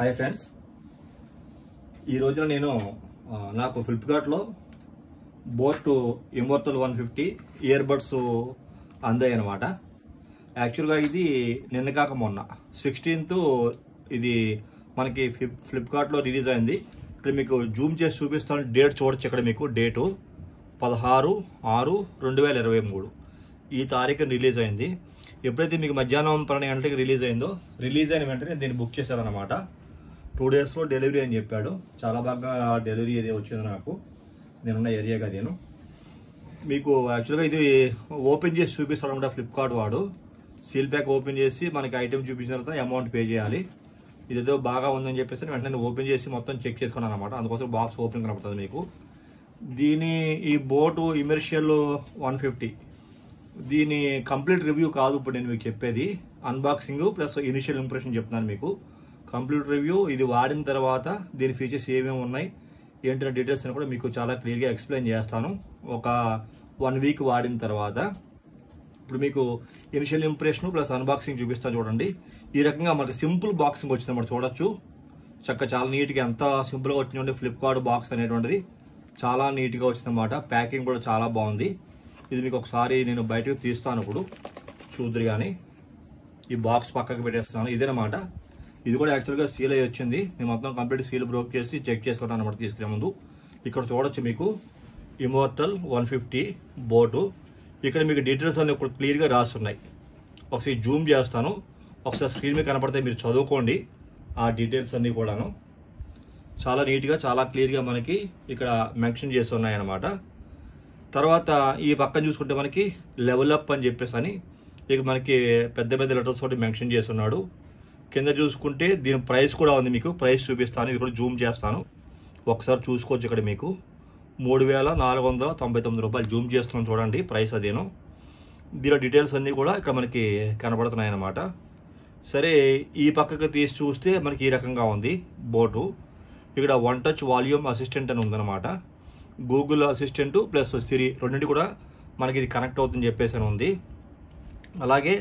hi friends ఈ రోజున నేను నాకు ఫ్లిప్కార్ట్లో boAt immortal one fifty earbuds అందాయి అనమాట యాక్చువల్గా ఇది నిన్న కాక మొన్న సిక్స్టీన్త్ ఇది మనకి ఫ్లిప్ ఫ్లిప్కార్ట్లో రిలీజ్ అయింది ఇక్కడ మీకు జూమ్ చేసి చూపిస్తాను డేట్ చూడొచ్చు ఇక్కడ మీకు డేటు పదహారు ఆరు రెండు వేల ఇరవై మూడు ఈ తారీఖు రిలీజ్ అయింది ఎప్పుడైతే మీకు మధ్యాహ్నం పన్నెండు గంటలకి రిలీజ్ అయిందో రిలీజ్ అయిన వెంటనే దీన్ని బుక్ చేశారనమాట టూ డేస్లో డెలివరీ అని చెప్పాడు చాలా బాగా డెలివరీ అది వచ్చింది నాకు నేనున్న కదా నేను మీకు యాక్చువల్గా ఇది ఓపెన్ చేసి చూపిస్తాడు అనమాట ఫ్లిప్కార్ట్ వాడు సీల్ ప్యాక్ ఓపెన్ చేసి మనకి ఐటెం చూపించిన తర్వాత అమౌంట్ పే చేయాలి ఇదేదో బాగా ఉందని చెప్పేసి వెంటనే ఓపెన్ చేసి మొత్తం చెక్ చేసుకున్నాను అనమాట అందుకోసం బాక్స్ ఓపెన్ కనపడుతుంది మీకు దీని ఈ బోటు ఇమర్షియల్ వన్ ఫిఫ్టీ దీని కంప్లీట్ రివ్యూ కాదు ఇప్పుడు నేను మీకు చెప్పేది అన్బాక్సింగ్ ప్లస్ ఇనిషియల్ ఇంప్రెషన్ చెప్తున్నాను మీకు కంప్లీట్ రివ్యూ ఇది వాడిన తర్వాత దీని ఫీచర్స్ ఏమేమి ఉన్నాయి ఏంటనే డీటెయిల్స్ అని కూడా మీకు చాలా క్లియర్గా ఎక్స్ప్లెయిన్ చేస్తాను ఒక వన్ వీక్ వాడిన తర్వాత ఇప్పుడు మీకు ఇనిషియల్ ఇంప్రెషన్ ప్లస్ అన్బాక్సింగ్ చూపిస్తాను చూడండి ఈ రకంగా మనకి సింపుల్ బాక్సింగ్ వచ్చింది మనం చూడొచ్చు చక్క చాలా నీట్గా ఎంత సింపుల్గా వచ్చిందంటే ఫ్లిప్కార్ట్ బాక్స్ అనేటువంటిది చాలా నీట్గా వచ్చిందన్నమాట ప్యాకింగ్ కూడా చాలా బాగుంది ఇది మీకు ఒకసారి నేను బయటకు తీస్తాను ఇప్పుడు చూద్దరు కానీ ఈ బాక్స్ పక్కకు పెట్టేస్తున్నాను ఇదేనమాట ఇది కూడా యాక్చువల్గా సీల్ అయ్యి వచ్చింది మేము మొత్తం కంప్లీట్ సీల్ బ్రోక్ చేసి చెక్ చేసుకుంటాం అనమాట తీసుకునే ముందు ఇక్కడ చూడొచ్చు మీకు ఇమోర్టల్ వన్ ఫిఫ్టీ బోటు ఇక్కడ మీకు డీటెయిల్స్ అన్ని ఇప్పుడు క్లియర్గా రాస్తున్నాయి ఒకసారి జూమ్ చేస్తాను ఒకసారి స్క్రీన్ మీద కనపడితే మీరు చదువుకోండి ఆ డీటెయిల్స్ అన్నీ కూడాను చాలా నీట్గా చాలా క్లియర్గా మనకి ఇక్కడ మెన్షన్ చేసి ఉన్నాయన్నమాట తర్వాత ఈ పక్కన చూసుకుంటే మనకి లెవెల్ అప్ అని చెప్పేసి అని ఇక మనకి పెద్ద పెద్ద లెటర్స్ ఒకటి మెన్షన్ చేస్తున్నాడు కింద చూసుకుంటే దీని ప్రైస్ కూడా ఉంది మీకు ప్రైస్ చూపిస్తాను ఇది కూడా జూమ్ చేస్తాను ఒకసారి చూసుకోవచ్చు ఇక్కడ మీకు మూడు వేల నాలుగు వందల తొంభై తొమ్మిది రూపాయలు జూమ్ చేస్తున్నాను చూడండి ప్రైస్ అదేను దీని డీటెయిల్స్ అన్నీ కూడా ఇక్కడ మనకి కనబడుతున్నాయి అన్నమాట సరే ఈ పక్కకు తీసి చూస్తే మనకి ఈ రకంగా ఉంది బోటు ఇక్కడ వన్ టచ్ వాల్యూమ్ అసిస్టెంట్ అని ఉందన్నమాట గూగుల్ అసిస్టెంట్ ప్లస్ సిరి రెండింటి కూడా మనకి ఇది కనెక్ట్ అవుతుంది చెప్పేసి అని ఉంది అలాగే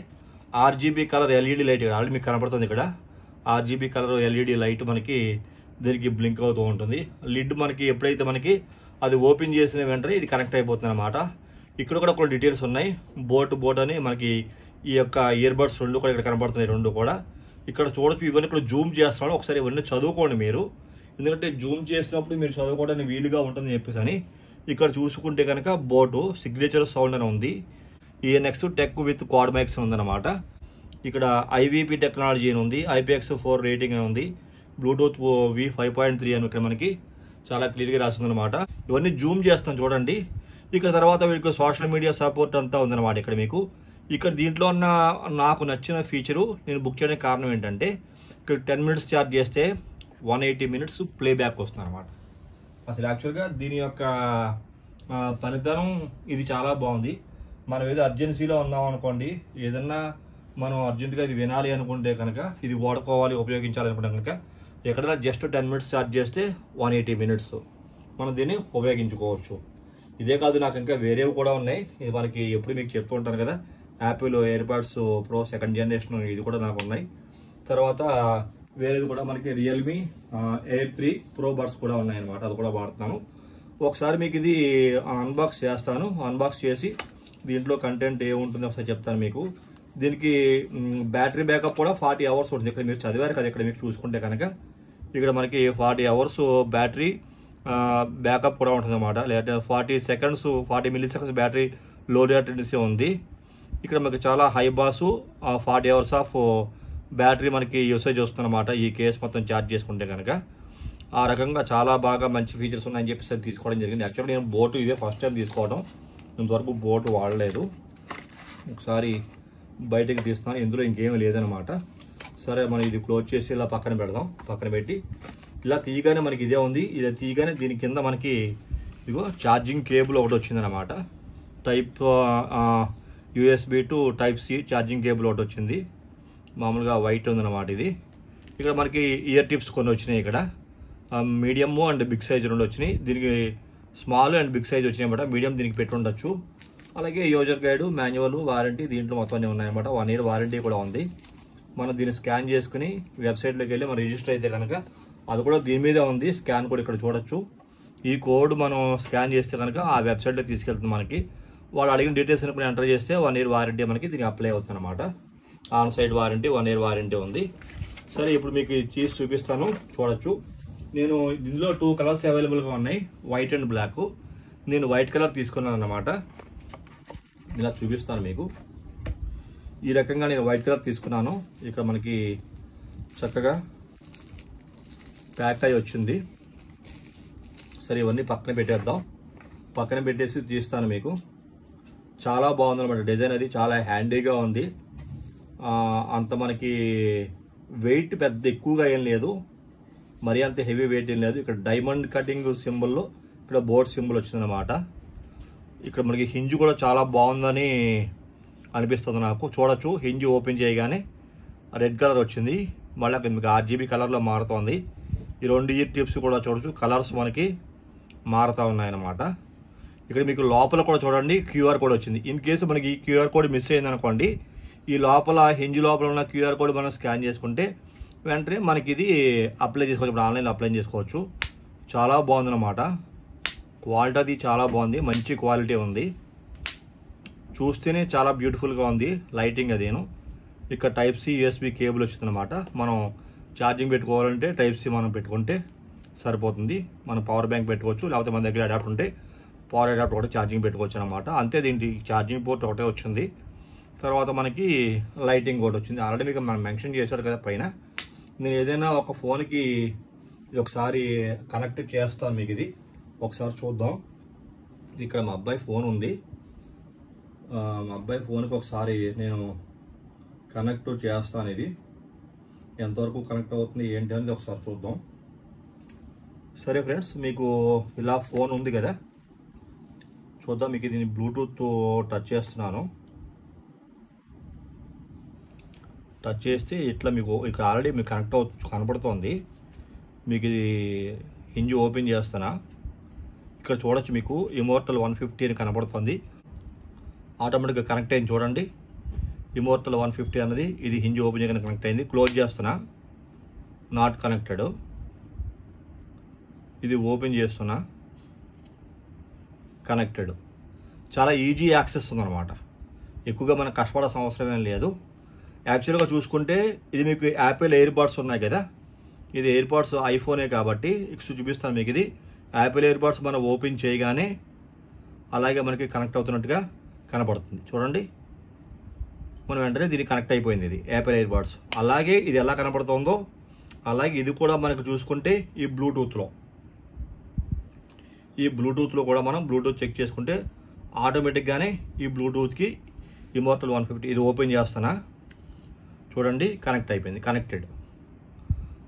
RGB colour LED light already మీకు కనపడుతుంది ఇక్కడ ఆర్జీబీ కలర్ ఎల్ఈడి లైట్ మనకి దీనికి బ్లింక్ అవుతూ ఉంటుంది లిడ్ మనకి ఎప్పుడైతే మనకి అది ఓపెన్ చేసిన వెంటనే ఇది కనెక్ట్ అయిపోతుంది అనమాట ఇక్కడ కూడా కొన్ని డీటెయిల్స్ ఉన్నాయి బోట్ బోట్ అని మనకి ఈ యొక్క ఇయర్బడ్స్ రెండు కూడా ఇక్కడ కనబడుతున్నాయి రెండు కూడా ఇక్కడ చూడొచ్చు ఇవన్నీ ఇక్కడ జూమ్ చేస్తున్నాడు ఒకసారి ఇవన్నీ చదువుకోండి మీరు ఎందుకంటే జూమ్ చేసినప్పుడు మీరు చదువుకోవడానికి వీలుగా ఉంటుందని చెప్పేసి అని ఇక్కడ చూసుకుంటే కనుక బోటు సిగ్నేచర్ సౌండ్ అని ఉంది ENX tech with quad mics ఉందన్నమాట ఇక్కడ ఐవీపీ టెక్నాలజీ అని ఉంది ఐపీఎక్స్ ఫోర్ రేటింగ్ అని ఉంది Bluetooth V five point three అని ఇక్కడ మనకి చాలా క్లియర్గా అనమాట ఇవన్నీ జూమ్ చేస్తాం చూడండి ఇక్కడ తర్వాత మీకు సోషల్ మీడియా సపోర్ట్ అంతా ఉందన్నమాట ఇక్కడ మీకు ఇక్కడ దీంట్లో ఉన్న నాకు నచ్చిన ఫీచరు నేను బుక్ చేయడానికి కారణం ఏంటంటే ఇక్కడ టెన్ మినిట్స్ ఛార్జ్ చేస్తే one eighty minutes play back వస్తుంది అనమాట అసలు యాక్చువల్గా దీని యొక్క ఫలితం ఇది చాలా బాగుంది మనం ఏదో అర్జెన్సీలో ఉన్నాం అనుకోండి ఏదన్నా మనం అర్జెంటుగా ఇది వినాలి అనుకుంటే కనుక ఇది వాడుకోవాలి ఉపయోగించాలి అనుకుంటే కనుక ఎక్కడైనా జస్ట్ టెన్ మినిట్స్ ఛార్జ్ చేస్తే వన్ ఎయిటీ మినిట్స్ మనం దీన్ని ఉపయోగించుకోవచ్చు ఇదే కాదు నాకు ఇంకా వేరేవి కూడా ఉన్నాయి ఇది మనకి ఎప్పుడు మీకు చెప్తూ ఉంటాను కదా Apple AirPods pro second generation ఇది కూడా నాకు ఉన్నాయి తర్వాత వేరేది కూడా మనకి Realme air three pro buds కూడా ఉన్నాయి అనమాట అది కూడా వాడుతున్నాను ఒకసారి మీకు ఇది అన్బాక్స్ చేస్తాను అన్బాక్స్ చేసి దీంట్లో కంటెంట్ ఏముంటుందో ఒకసారి చెప్తాను మీకు దీనికి బ్యాటరీ బ్యాకప్ కూడా ఫార్టీ అవర్స్ ఉంటుంది ఇక్కడ మీరు చదివారు కదా ఇక్కడ మీకు చూసుకుంటే కనుక ఇక్కడ మనకి ఫార్టీ అవర్స్ బ్యాటరీ బ్యాకప్ కూడా ఉంటుంది అనమాట లేదంటే forty seconds forty milliseconds battery లో లేటెన్సీ ఉంది ఇక్కడ మనకి చాలా high boss forty hours of battery మనకి యూసేజ్ వస్తుందన్నమాట ఈ కేస్ మొత్తం ఛార్జ్ చేసుకుంటే కనుక ఆ రకంగా చాలా బాగా మంచి ఫీచర్స్ ఉన్నాయని చెప్పేసి తీసుకోవడం జరిగింది యాక్చువల్లీ నేను బోటు ఇదే ఫస్ట్ టైం తీసుకోవడం ఇంతవరకు బోట్ వాడలేదు ఒకసారి బయటకు తీస్తాను ఇందులో ఇంకేం లేదనమాట సరే మనం ఇది క్లోజ్ చేసి ఇలా పక్కన పెడదాం పక్కన పెట్టి ఇలా తీయగానే మనకి ఇదే ఉంది ఇది తీయగానే దీని కింద మనకి ఇదిగో ఛార్జింగ్ కేబుల్ ఒకటి వచ్చిందనమాట type USB to type C charging cable ఒకటి వచ్చింది మామూలుగా వైట్ ఉందన్నమాట ఇది ఇక్కడ మనకి ఇయర్ టిప్స్ కొన్ని వచ్చినాయి ఇక్కడ మీడియము అండ్ బిగ్ సైజ్ రెండు వచ్చినాయి దీనికి స్మాల్ అండ్ బిగ్ సైజ్ వచ్చినాయి మీడియం దీనికి పెట్టి ఉండొచ్చు అలాగే యూజర్ గైడ్ మాన్యువల్ వారంటీ దీంట్లో మొత్తం అన్నీ ఉన్నాయన్నమాట వన్ ఇయర్ వారంటీ కూడా ఉంది మనం దీన్ని స్కాన్ చేసుకుని వెబ్సైట్లోకి వెళ్ళి మనం రిజిస్టర్ అయితే కనుక అది కూడా దీని మీదే ఉంది స్కాన్ కూడా ఇక్కడ చూడొచ్చు ఈ కోడ్ మనం స్కాన్ చేస్తే కనుక ఆ వెబ్సైట్లో తీసుకెళ్తుంది మనకి వాళ్ళు అడిగిన డీటెయిల్స్ అని ఎంటర్ చేస్తే వన్ ఇయర్ వారంటీ మనకి దీనికి అప్లై అవుతుంది అనమాట onsite warranty one year warranty ఉంది సరే ఇప్పుడు మీకు చీజ్ చూపిస్తాను చూడొచ్చు నేను ఇందులో టూ కలర్స్ అవైలబుల్గా ఉన్నాయి వైట్ అండ్ బ్లాక్ నేను వైట్ కలర్ తీసుకున్నాను అన్నమాట ఇలా చూపిస్తాను మీకు ఈ రకంగా నేను వైట్ కలర్ తీసుకున్నాను ఇక్కడ మనకి చక్కగా ప్యాక్ అయ్యి వచ్చింది సరే ఇవన్నీ పక్కన పెట్టేద్దాం పక్కన పెట్టేసి తీస్తాను మీకు చాలా బాగుంది అనమాట డిజైన్ అది చాలా హ్యాండీగా ఉంది అంత మనకి వెయిట్ పెద్ద ఎక్కువగా ఏం లేదు మరీ అంత హెవీ వెయిట్ ఏం లేదు ఇక్కడ డైమండ్ కటింగ్ సింబల్లో ఇక్కడ బోర్డ్ సింబల్ వచ్చిందనమాట ఇక్కడ మనకి హింజ్ కూడా చాలా బాగుందని అనిపిస్తుంది నాకు చూడొచ్చు హింజ్ ఓపెన్ చేయగానే రెడ్ కలర్ వచ్చింది మళ్ళీ మీకు ఆర్జీబీ కలర్లో మారుతోంది ఈ రెండు ఇయర్ టిప్స్ కూడా చూడొచ్చు కలర్స్ మనకి మారుతూ ఉన్నాయన్నమాట ఇక్కడ మీకు లోపల కూడా చూడండి క్యూఆర్ కోడ్ వచ్చింది ఇన్ కేసు మనకి ఈ క్యూఆర్ కోడ్ మిస్ అయిందనుకోండి ఈ లోపల హింజ్ లోపల ఉన్న క్యూఆర్ కోడ్ మనం స్కాన్ చేసుకుంటే వెంటనే మనకి ఇది అప్లై చేసుకోవచ్చు ఇప్పుడు ఆన్లైన్లో అప్లై చేసుకోవచ్చు చాలా బాగుందన్నమాట క్వాలిటీ అది చాలా బాగుంది మంచి క్వాలిటీ ఉంది చూస్తేనే చాలా బ్యూటిఫుల్గా ఉంది లైటింగ్ అదేను ఇక్కడ టైప్ సి యూఎస్బి కేబుల్ వచ్చింది అనమాట మనం ఛార్జింగ్ పెట్టుకోవాలంటే టైప్ సి మనం పెట్టుకుంటే సరిపోతుంది మనం పవర్ బ్యాంక్ పెట్టుకోవచ్చు లేకపోతే మన దగ్గర అడాప్టర్ ఉంటే పవర్ అడాప్టర్ ఒకటి ఛార్జింగ్ పెట్టుకోవచ్చు అనమాట అంతే దీనికి ఛార్జింగ్ పోర్ట్ ఒకటే వచ్చింది తర్వాత మనకి లైటింగ్ కూడా వచ్చింది ఆల్రెడీ మీకు మనం మెన్షన్ చేశాడు కదా పైన నేను ఏదైనా ఒక ఫోన్కి ఇది ఒకసారి కనెక్ట్ చేస్తాను మీకు ఇది ఒకసారి చూద్దాం ఇక్కడ మా అబ్బాయి ఫోన్ ఉంది మా అబ్బాయి ఫోన్కి ఒకసారి నేను కనెక్ట్ చేస్తాను ఇది ఎంతవరకు కనెక్ట్ అవుతుంది ఏంటి అనేది ఒకసారి చూద్దాం సరే ఫ్రెండ్స్ మీకు ఇలా ఫోన్ ఉంది కదా చూద్దాం మీకు దీన్ని బ్లూటూత్ టచ్ చేస్తున్నాను టచ్ చేస్తే ఇట్లా మీకు ఇక్కడ ఆల్రెడీ మీకు కనెక్ట్ అవు కనబడుతుంది మీకు ఇది హింజ్ ఓపెన్ చేస్తానా ఇక్కడ చూడొచ్చు మీకు ఇమోర్టల్ వన్ ఫిఫ్టీ అని కనబడుతుంది ఆటోమేటిక్గా కనెక్ట్ అయింది చూడండి ఇమోర్టల్ వన్ ఫిఫ్టీ అన్నది ఇది హింజ్ ఓపెన్ చేయగానే కనెక్ట్ అయింది క్లోజ్ చేస్తున్నా నాట్ కనెక్టెడ్ ఇది ఓపెన్ చేస్తున్నా కనెక్టెడ్ చాలా ఈజీ యాక్సెస్ ఉందన్నమాట ఎక్కువగా మనం కష్టపడాల్సిన అవసరం ఏం లేదు యాక్చువల్గా చూసుకుంటే ఇది మీకు యాపిల్ ఎయిర్ బడ్స్ ఉన్నాయి కదా ఇది ఎయిర్ బడ్స్ ఐఫోనే కాబట్టి చూపిస్తాను మీకు ఇది యాపిల్ ఎయిర్ బడ్స్ మనం ఓపెన్ చేయగానే అలాగే మనకి కనెక్ట్ అవుతున్నట్టుగా కనపడుతుంది చూడండి మనం వెంటనే దీనికి కనెక్ట్ అయిపోయింది ఇది యాపిల్ ఎయిర్ బడ్స్ అలాగే ఇది ఎలా కనపడుతుందో అలాగే ఇది కూడా మనకు చూసుకుంటే ఈ బ్లూటూత్లో ఈ బ్లూటూత్లో కూడా మనం బ్లూటూత్ చెక్ చేసుకుంటే ఆటోమేటిక్గానే ఈ బ్లూటూత్కి ఇమోర్టల్ వన్ ఫిఫ్టీ ఇది ఓపెన్ చేస్తానా చూడండి కనెక్ట్ అయిపోయింది కనెక్టెడ్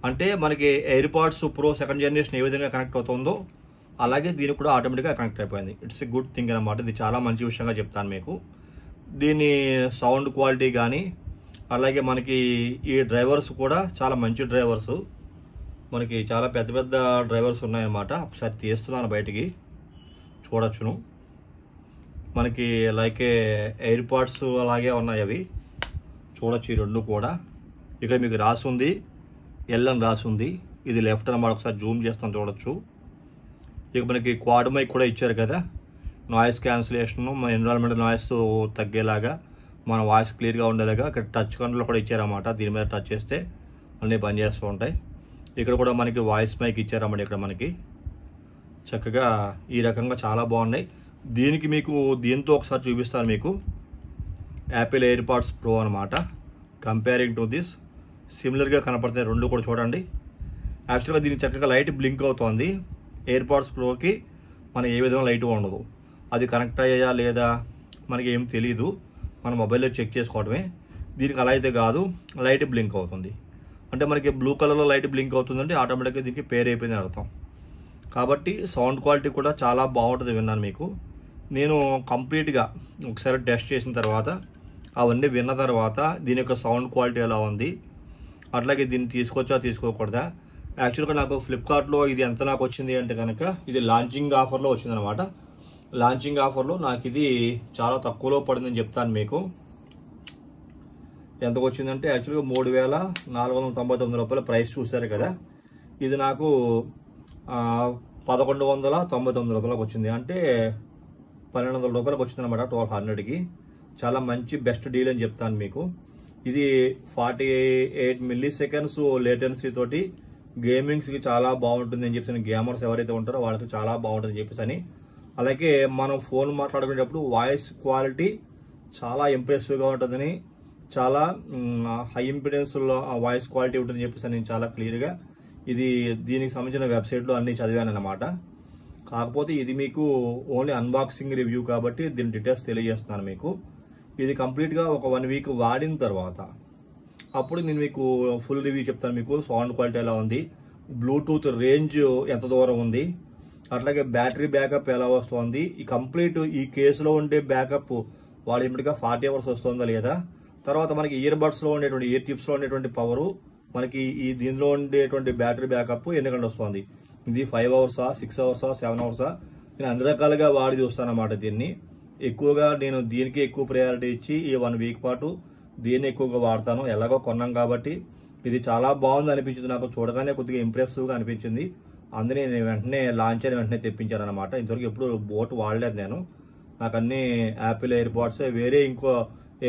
అంటే మనకి ఎయిర్పాడ్స్ ప్రో సెకండ్ జనరేషన్ ఏ విధంగా కనెక్ట్ అవుతుందో అలాగే దీనికి కూడా ఆటోమేటిక్గా కనెక్ట్ అయిపోయింది ఇట్స్ ఎ గుడ్ థింగ్ అనమాట ఇది చాలా మంచి విషయంగా చెప్తాను మీకు దీని సౌండ్ క్వాలిటీ కానీ అలాగే మనకి ఈ డ్రైవర్స్ కూడా చాలా మంచి డ్రైవర్స్ మనకి చాలా పెద్ద పెద్ద డ్రైవర్స్ ఉన్నాయన్నమాట ఒకసారి తీస్తున్నాను బయటికి చూడొచ్చును మనకి లైక్ ఎయిర్పాడ్స్ అలాగే ఉన్నాయి అవి చూడొచ్చు ఈ రెండు కూడా ఇక్కడ మీకు రాసుంది ఎల్ అని రాసుంది ఇది లెఫ్ట్ అనమాట ఒకసారి జూమ్ చేస్తాం చూడొచ్చు ఇక మనకి క్వాడ్ మైక్ కూడా ఇచ్చారు కదా నాయిస్ క్యాన్సిలేషన్ మన ఎన్విరాన్మెంట్ నాయిస్ తగ్గేలాగా మన వాయిస్ క్లియర్గా ఉండేలాగా ఇక్కడ టచ్ కంట్రోల్ కూడా ఇచ్చారన్నమాట దీని మీద టచ్ చేస్తే అన్నీ పనిచేస్తూ ఉంటాయి ఇక్కడ కూడా మనకి వాయిస్ మైక్ ఇచ్చారన్నమాట ఇక్కడ మనకి చక్కగా ఈ రకంగా చాలా బాగున్నాయి దీనికి మీకు దీంతో ఒకసారి చూపిస్తాను మీకు యాపిల్ ఎయిర్ పాడ్స్ ప్రో అనమాట కంపేరింగ్ టు దిస్ సిమిలర్గా కనపడుతున్నాయి రెండు కూడా చూడండి యాక్చువల్గా దీనికి చక్కగా లైట్ బ్లింక్ అవుతుంది ఎయిర్ పాడ్స్ ప్రోకి మనకి ఏ విధంగా లైట్ ఉండదు అది కనెక్ట్ అయ్యాయా లేదా మనకి ఏం తెలియదు మన మొబైల్లో చెక్ చేసుకోవడమే దీనికి అలా అయితే కాదు లైట్ బ్లింక్ అవుతుంది అంటే మనకి బ్లూ కలర్లో లైట్ బ్లింక్ అవుతుందంటే ఆటోమేటిక్గా దీనికి పేరు అయిపోయింది అర్థం కాబట్టి సౌండ్ క్వాలిటీ కూడా చాలా బాగుంటుంది విన్నాను మీకు నేను కంప్లీట్గా ఒకసారి టెస్ట్ చేసిన తర్వాత అవన్నీ విన్న తర్వాత దీని యొక్క సౌండ్ క్వాలిటీ ఎలా ఉంది అట్లాగే దీన్ని తీసుకొచ్చా తీసుకోకూడదా యాక్చువల్గా నాకు ఫ్లిప్కార్ట్లో ఇది ఎంత నాకు వచ్చింది అంటే కనుక ఇది లాంచింగ్ ఆఫర్లో వచ్చిందనమాట లాంచింగ్ ఆఫర్లో నాకు ఇది చాలా తక్కువలో పడిందని చెప్తాను మీకు ఎంతకు వచ్చిందంటే యాక్చువల్గా మూడు వేల నాలుగు వందల తొంభై తొమ్మిది రూపాయల ప్రైస్ చూశారు కదా ఇది నాకు పదకొండు వందల తొంభై తొమ్మిది రూపాయలకు వచ్చింది అంటే పన్నెండు వందల రూపాయలకు వచ్చింది అనమాట ట్వెల్వ్ హండ్రెడ్కి చాలా మంచి బెస్ట్ డీల్ అని చెప్తాను మీకు ఇది forty eight milliseconds latency తోటి గేమింగ్స్కి చాలా బాగుంటుంది అని చెప్పేసి గేమర్స్ ఎవరైతే ఉంటారో వాళ్ళకి చాలా బాగుంటుంది అని చెప్పేసి అని అలాగే మనం ఫోన్ మాట్లాడుకునేటప్పుడు వాయిస్ క్వాలిటీ చాలా ఇంప్రెసివ్గా ఉంటుందని చాలా హై ఇంపిడెన్స్లో వాయిస్ క్వాలిటీ ఉంటుందని చెప్పేసి నేను చాలా క్లియర్గా ఇది దీనికి సంబంధించిన వెబ్సైట్లో అన్నీ చదివాను అనమాట కాకపోతే ఇది మీకు ఓన్లీ అన్బాక్సింగ్ రివ్యూ కాబట్టి దీని డీటెయిల్స్ తెలియజేస్తున్నాను మీకు ఇది కంప్లీట్గా ఒక వన్ వీక్ వాడిన తర్వాత అప్పుడు నేను మీకు ఫుల్ రివ్యూ చెప్తాను మీకు సౌండ్ క్వాలిటీ ఎలా ఉంది బ్లూటూత్ రేంజ్ ఎంత దూరం ఉంది అట్లాగే బ్యాటరీ బ్యాకప్ ఎలా వస్తుంది ఈ కంప్లీట్ ఈ కేసులో ఉండే బ్యాకప్ వాడు ఇప్పటికీ ఫార్టీ అవర్స్ వస్తుందా లేదా తర్వాత మనకి ఇయర్ బడ్స్లో ఉండేటువంటి ఇయర్ టిప్స్లో ఉండేటువంటి పవరు మనకి ఈ దీనిలో ఉండేటువంటి బ్యాటరీ బ్యాకప్ ఎన్ని గంటలు వస్తుంది ఇది ఫైవ్ అవర్సా సిక్స్ అవర్సా సెవెన్ అవర్సా నేను అన్ని రకాలుగా వాడి చూస్తాను అన్నమాట దీన్ని ఎక్కువగా నేను దీనికి ఎక్కువ ప్రయారిటీ ఇచ్చి ఈ వన్ వీక్ పాటు దీన్ని ఎక్కువగా వాడతాను ఎలాగో కొన్నాం కాబట్టి ఇది చాలా బాగుంది అనిపించింది నాకు చూడగానే కొద్దిగా ఇంప్రెసివ్గా అనిపించింది అందుకని నేను వెంటనే లాంచ్ అయిన వెంటనే తెప్పించాను అనమాట ఇంతవరకు ఎప్పుడు బోట్ వాడలేదు నేను నాకు అన్ని యాపిల్ ఎయిర్ పాడ్స్ వేరే ఇంకో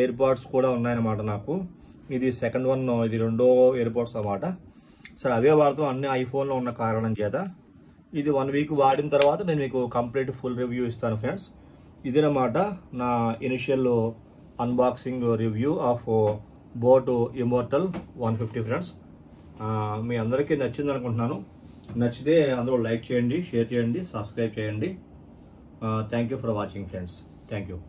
ఎయిర్ పాడ్స్ కూడా ఉన్నాయన్నమాట నాకు ఇది సెకండ్ వన్ ఇది రెండో ఎయిర్ పాడ్స్ అనమాట సరే అవే వాడతాం అన్ని ఐఫోన్లో ఉన్న కారణం చేత ఇది వన్ వీక్ వాడిన తర్వాత నేను మీకు కంప్లీట్ ఫుల్ రివ్యూ ఇస్తాను ఫ్రెండ్స్ ఇదనమాట నా initial unboxing review of boAt immortal one fifty friends మీ అందరికీ నచ్చింది అనుకుంటున్నాను నచ్చితే అందరూ లైక్ చేయండి షేర్ చేయండి సబ్స్క్రైబ్ చేయండి thank for watching friends thank